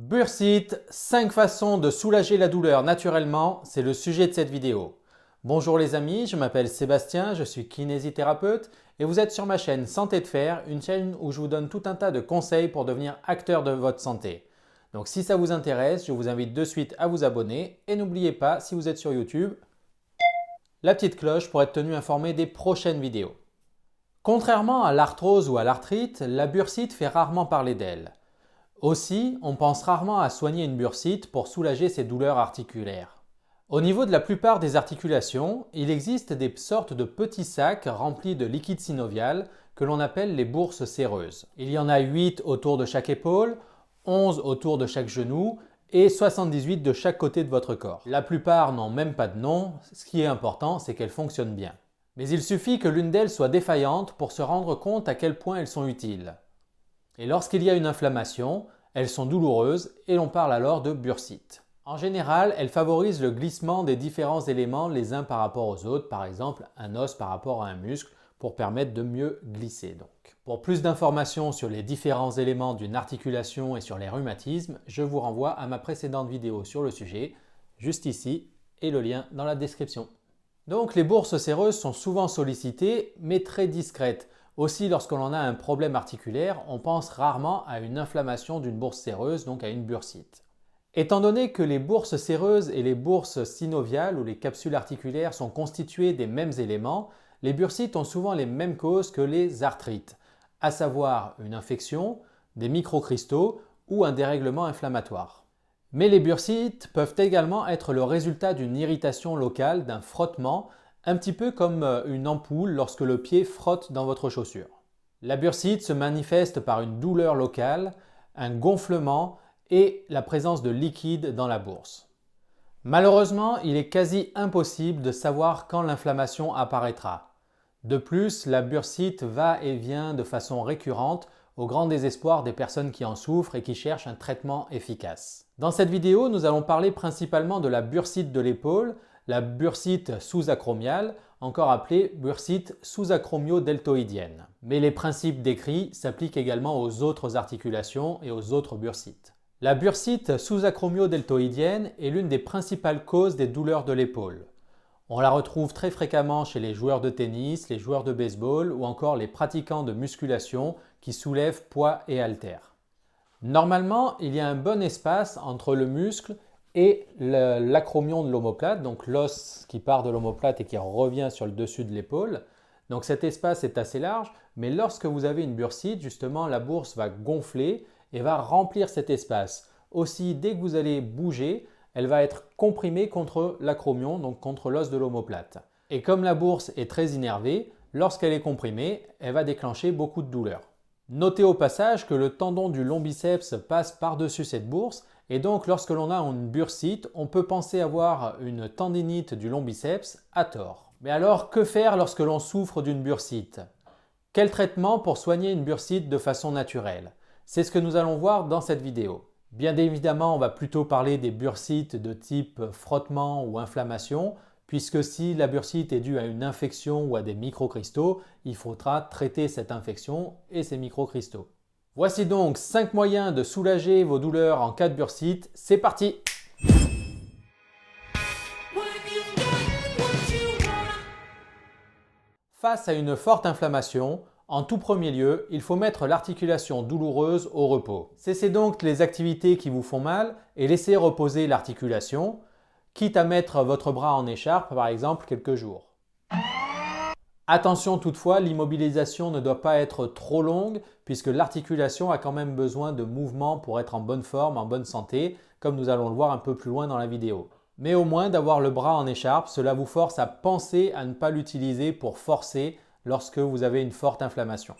Bursite, 5 façons de soulager la douleur naturellement, c'est le sujet de cette vidéo. Bonjour les amis, je m'appelle Sébastien, je suis kinésithérapeute et vous êtes sur ma chaîne Santé de Fer, une chaîne où je vous donne tout un tas de conseils pour devenir acteur de votre santé. Donc si ça vous intéresse, je vous invite de suite à vous abonner et n'oubliez pas, si vous êtes sur YouTube, la petite cloche pour être tenu informé des prochaines vidéos. Contrairement à l'arthrose ou à l'arthrite, la bursite fait rarement parler d'elle. Aussi, on pense rarement à soigner une bursite pour soulager ses douleurs articulaires. Au niveau de la plupart des articulations, il existe des sortes de petits sacs remplis de liquide synovial que l'on appelle les bourses séreuses. Il y en a 8 autour de chaque épaule, 11 autour de chaque genou et 78 de chaque côté de votre corps. La plupart n'ont même pas de nom, ce qui est important, c'est qu'elles fonctionnent bien. Mais il suffit que l'une d'elles soit défaillante pour se rendre compte à quel point elles sont utiles. Et lorsqu'il y a une inflammation, elles sont douloureuses et l'on parle alors de bursite. En général, elles favorisent le glissement des différents éléments les uns par rapport aux autres, par exemple un os par rapport à un muscle, pour permettre de mieux glisser donc. Pour plus d'informations sur les différents éléments d'une articulation et sur les rhumatismes, je vous renvoie à ma précédente vidéo sur le sujet, juste ici, et le lien dans la description. Donc les bourses séreuses sont souvent sollicitées, mais très discrètes. Aussi, lorsqu'on en a un problème articulaire, on pense rarement à une inflammation d'une bourse séreuse, donc à une bursite. Étant donné que les bourses séreuses et les bourses synoviales ou les capsules articulaires sont constituées des mêmes éléments, les bursites ont souvent les mêmes causes que les arthrites, à savoir une infection, des microcristaux ou un dérèglement inflammatoire. Mais les bursites peuvent également être le résultat d'une irritation locale, d'un frottement, un petit peu comme euh, une ampoule lorsque le pied frotte dans votre chaussure. La bursite se manifeste par une douleur locale, un gonflement et la présence de liquide dans la bourse. Malheureusement, il est quasi impossible de savoir quand l'inflammation apparaîtra. De plus, la bursite va et vient de façon récurrente au grand désespoir des personnes qui en souffrent et qui cherchent un traitement efficace. Dans cette vidéo, nous allons parler principalement de la bursite de l'épaule, la bursite sous-acromiale, encore appelée bursite sous-acromio-deltoïdienne. Mais les principes décrits s'appliquent également aux autres articulations et aux autres bursites. La bursite sous-acromio-deltoïdienne est l'une des principales causes des douleurs de l'épaule. On la retrouve très fréquemment chez les joueurs de tennis, les joueurs de baseball ou encore les pratiquants de musculation qui soulèvent poids et haltères. Normalement, il y a un bon espace entre le muscle et l'acromion de l'omoplate, donc l'os qui part de l'omoplate et qui revient sur le dessus de l'épaule. Donc cet espace est assez large, mais lorsque vous avez une bursite, justement, la bourse va gonfler et va remplir cet espace. Aussi, dès que vous allez bouger, elle va être comprimée contre l'acromion, donc contre l'os de l'omoplate. Et comme la bourse est très innervée, lorsqu'elle est comprimée, elle va déclencher beaucoup de douleur. Notez au passage que le tendon du long biceps passe par-dessus cette bourse et donc lorsque l'on a une bursite, on peut penser avoir une tendinite du long biceps à tort. Mais alors que faire lorsque l'on souffre d'une bursite Quel traitement pour soigner une bursite de façon naturelle C'est ce que nous allons voir dans cette vidéo. Bien évidemment, on va plutôt parler des bursites de type frottement ou inflammation, puisque si la bursite est due à une infection ou à des microcristaux, il faudra traiter cette infection et ces microcristaux. Voici donc 5 moyens de soulager vos douleurs en cas de bursite. C'est parti Face à une forte inflammation, en tout premier lieu, il faut mettre l'articulation douloureuse au repos. Cessez donc les activités qui vous font mal et laissez reposer l'articulation, quitte à mettre votre bras en écharpe par exemple quelques jours. Attention toutefois, l'immobilisation ne doit pas être trop longue puisque l'articulation a quand même besoin de mouvement pour être en bonne forme, en bonne santé, comme nous allons le voir un peu plus loin dans la vidéo. Mais au moins d'avoir le bras en écharpe, cela vous force à penser à ne pas l'utiliser pour forcer lorsque vous avez une forte inflammation.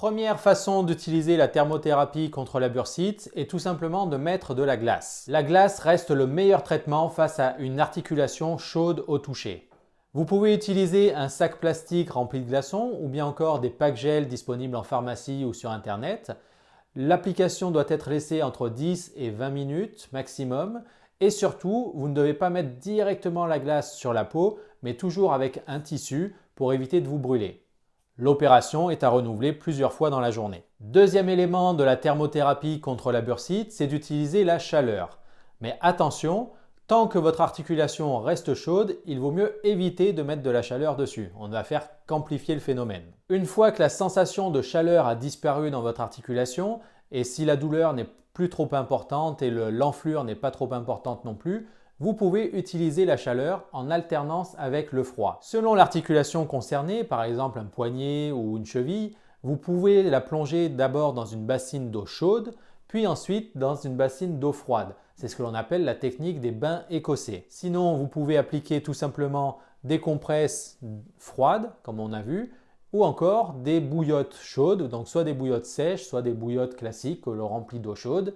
Première façon d'utiliser la thermothérapie contre la bursite est tout simplement de mettre de la glace. La glace reste le meilleur traitement face à une articulation chaude au toucher. Vous pouvez utiliser un sac plastique rempli de glaçons ou bien encore des packs gel disponibles en pharmacie ou sur internet. L'application doit être laissée entre 10 et 20 minutes maximum et surtout, vous ne devez pas mettre directement la glace sur la peau mais toujours avec un tissu pour éviter de vous brûler. L'opération est à renouveler plusieurs fois dans la journée. Deuxième élément de la thermothérapie contre la bursite, c'est d'utiliser la chaleur. Mais attention, tant que votre articulation reste chaude, il vaut mieux éviter de mettre de la chaleur dessus. On ne va faire qu'amplifier le phénomène. Une fois que la sensation de chaleur a disparu dans votre articulation, et si la douleur n'est plus trop importante et l'enflure n'est pas trop importante non plus, vous pouvez utiliser la chaleur en alternance avec le froid. Selon l'articulation concernée, par exemple un poignet ou une cheville, vous pouvez la plonger d'abord dans une bassine d'eau chaude, puis ensuite dans une bassine d'eau froide. C'est ce que l'on appelle la technique des bains écossais. Sinon, vous pouvez appliquer tout simplement des compresses froides, comme on a vu, ou encore des bouillottes chaudes, donc soit des bouillottes sèches, soit des bouillottes classiques que l'on remplit d'eau chaude,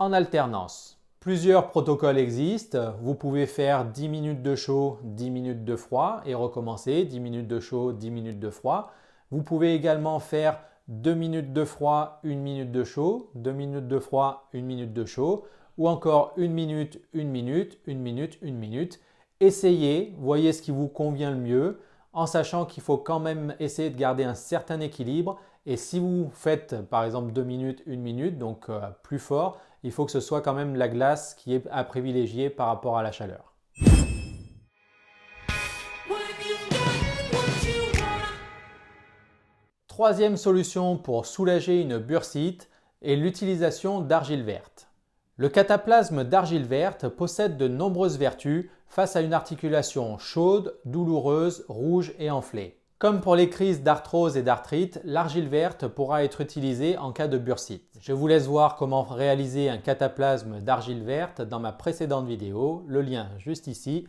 en alternance. Plusieurs protocoles existent. Vous pouvez faire 10 minutes de chaud, 10 minutes de froid et recommencer 10 minutes de chaud, 10 minutes de froid. Vous pouvez également faire 2 minutes de froid, 1 minute de chaud, 2 minutes de froid, 1 minute de chaud ou encore 1 minute, 1 minute, 1 minute, 1 minute. Essayez, voyez ce qui vous convient le mieux en sachant qu'il faut quand même essayer de garder un certain équilibre. Et si vous faites par exemple 2 minutes, 1 minute, donc euh, plus fort, il faut que ce soit quand même la glace qui est à privilégier par rapport à la chaleur. Troisième solution pour soulager une bursite est l'utilisation d'argile verte. Le cataplasme d'argile verte possède de nombreuses vertus face à une articulation chaude, douloureuse, rouge et enflée. Comme pour les crises d'arthrose et d'arthrite, l'argile verte pourra être utilisée en cas de bursite. Je vous laisse voir comment réaliser un cataplasme d'argile verte dans ma précédente vidéo, le lien juste ici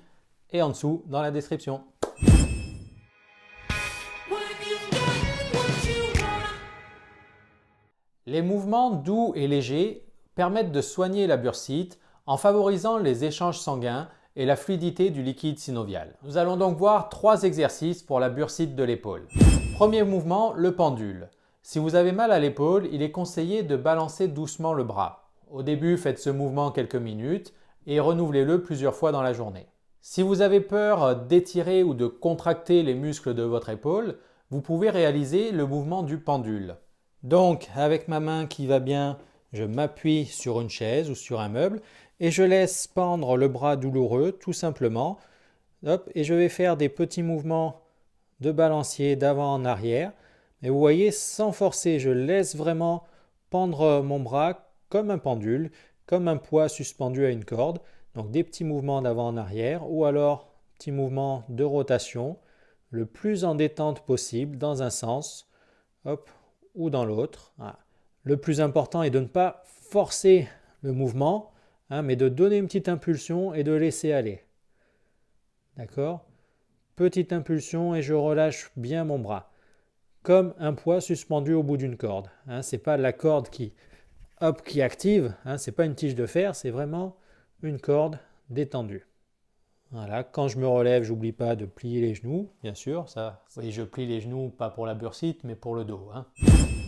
et en dessous dans la description. Les mouvements doux et légers permettent de soigner la bursite en favorisant les échanges sanguins et la fluidité du liquide synovial. Nous allons donc voir trois exercices pour la bursite de l'épaule. Premier mouvement, le pendule. Si vous avez mal à l'épaule, il est conseillé de balancer doucement le bras. Au début, faites ce mouvement quelques minutes et renouvelez-le plusieurs fois dans la journée. Si vous avez peur d'étirer ou de contracter les muscles de votre épaule, vous pouvez réaliser le mouvement du pendule. Donc, avec ma main qui va bien, je m'appuie sur une chaise ou sur un meuble et je laisse pendre le bras douloureux tout simplement. et je vais faire des petits mouvements de balancier d'avant en arrière. Mais vous voyez, sans forcer, je laisse vraiment pendre mon bras comme un pendule, comme un poids suspendu à une corde. Donc des petits mouvements d'avant en arrière ou alors petits mouvements de rotation le plus en détente possible dans un sens hop, ou dans l'autre. Le plus important est de ne pas forcer le mouvement, Hein, mais de donner une petite impulsion et de laisser aller. D'accord Petite impulsion et je relâche bien mon bras, comme un poids suspendu au bout d'une corde. Hein, ce n'est pas la corde qui, hop, qui active, hein, ce n'est pas une tige de fer, c'est vraiment une corde détendue. Voilà, quand je me relève, j'oublie pas de plier les genoux, bien sûr, ça. voyez, je plie les genoux pas pour la bursite, mais pour le dos.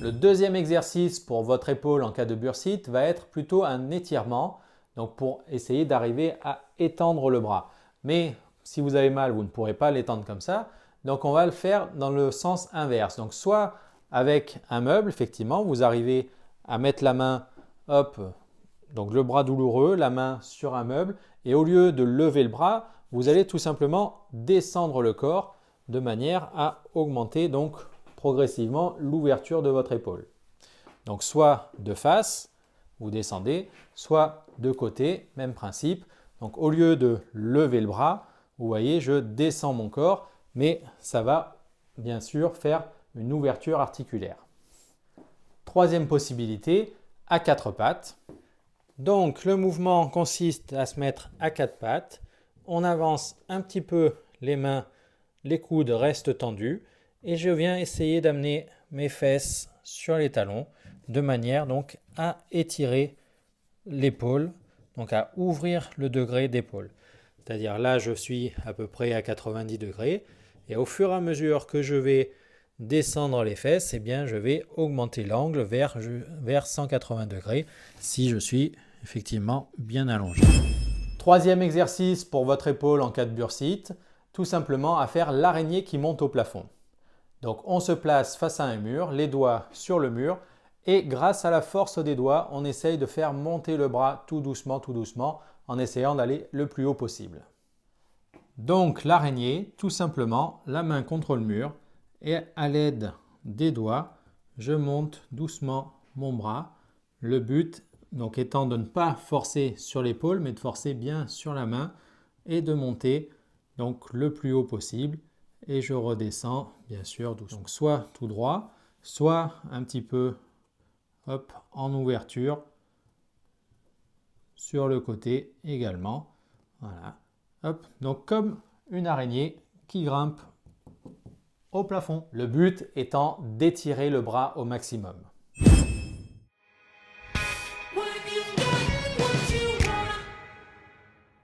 Le deuxième exercice pour votre épaule en cas de bursite va être plutôt un étirement. Donc pour essayer d'arriver à étendre le bras. Mais si vous avez mal, vous ne pourrez pas l'étendre comme ça. Donc on va le faire dans le sens inverse. Donc soit avec un meuble, effectivement, vous arrivez à mettre la main, hop, donc le bras douloureux, la main sur un meuble, et au lieu de lever le bras, vous allez tout simplement descendre le corps de manière à augmenter donc progressivement l'ouverture de votre épaule. Donc soit de face, vous descendez, soit de côté, même principe. Donc au lieu de lever le bras, vous voyez, je descends mon corps, mais ça va bien sûr faire une ouverture articulaire. Troisième possibilité, à quatre pattes. Donc le mouvement consiste à se mettre à quatre pattes. On avance un petit peu les mains, les coudes restent tendus et je viens essayer d'amener mes fesses sur les talons de manière donc à étirer l'épaule, donc à ouvrir le degré d'épaule. C'est-à-dire là, je suis à peu près à 90 degrés, et au fur et à mesure que je vais descendre les fesses, eh bien, je vais augmenter l'angle vers, vers 180 degrés si je suis effectivement bien allongé. Troisième exercice pour votre épaule en cas de bursite, tout simplement à faire l'araignée qui monte au plafond. Donc on se place face à un mur, les doigts sur le mur, et grâce à la force des doigts, on essaye de faire monter le bras tout doucement, tout doucement, en essayant d'aller le plus haut possible. Donc l'araignée, tout simplement, la main contre le mur, et à l'aide des doigts, je monte doucement mon bras. Le but donc étant de ne pas forcer sur l'épaule, mais de forcer bien sur la main et de monter donc le plus haut possible. Et je redescends bien sûr doucement. Donc soit tout droit, soit un petit peu en ouverture, sur le côté également. Voilà. Hop, donc comme une araignée qui grimpe au plafond. Le but étant d'étirer le bras au maximum.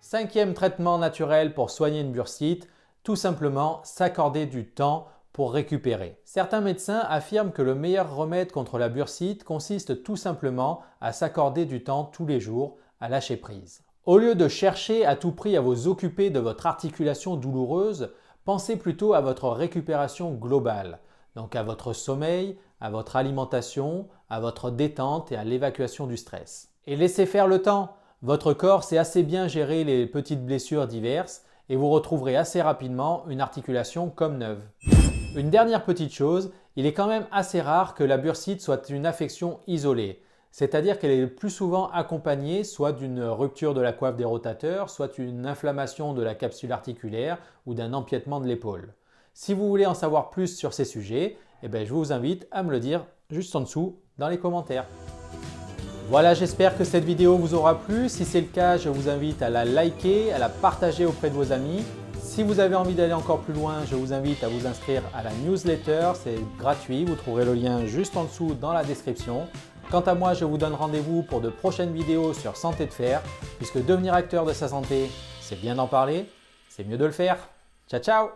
Cinquième traitement naturel pour soigner une bursite, tout simplement s'accorder du temps pour récupérer. Certains médecins affirment que le meilleur remède contre la bursite consiste tout simplement à s'accorder du temps tous les jours, à lâcher prise. Au lieu de chercher à tout prix à vous occuper de votre articulation douloureuse, pensez plutôt à votre récupération globale, donc à votre sommeil, à votre alimentation, à votre détente et à l'évacuation du stress. Et laissez faire le temps. Votre corps sait assez bien gérer les petites blessures diverses et vous retrouverez assez rapidement une articulation comme neuve. Une dernière petite chose, il est quand même assez rare que la bursite soit une affection isolée, c'est-à-dire qu'elle est le plus souvent accompagnée soit d'une rupture de la coiffe des rotateurs, soit d'une inflammation de la capsule articulaire ou d'un empiètement de l'épaule. Si vous voulez en savoir plus sur ces sujets, eh ben, je vous invite à me le dire juste en dessous dans les commentaires. Voilà, j'espère que cette vidéo vous aura plu. Si c'est le cas, je vous invite à la liker, à la partager auprès de vos amis si vous avez envie d'aller encore plus loin, je vous invite à vous inscrire à la newsletter, c'est gratuit, vous trouverez le lien juste en dessous dans la description. Quant à moi, je vous donne rendez-vous pour de prochaines vidéos sur santé de fer, puisque devenir acteur de sa santé, c'est bien d'en parler, c'est mieux de le faire. Ciao ciao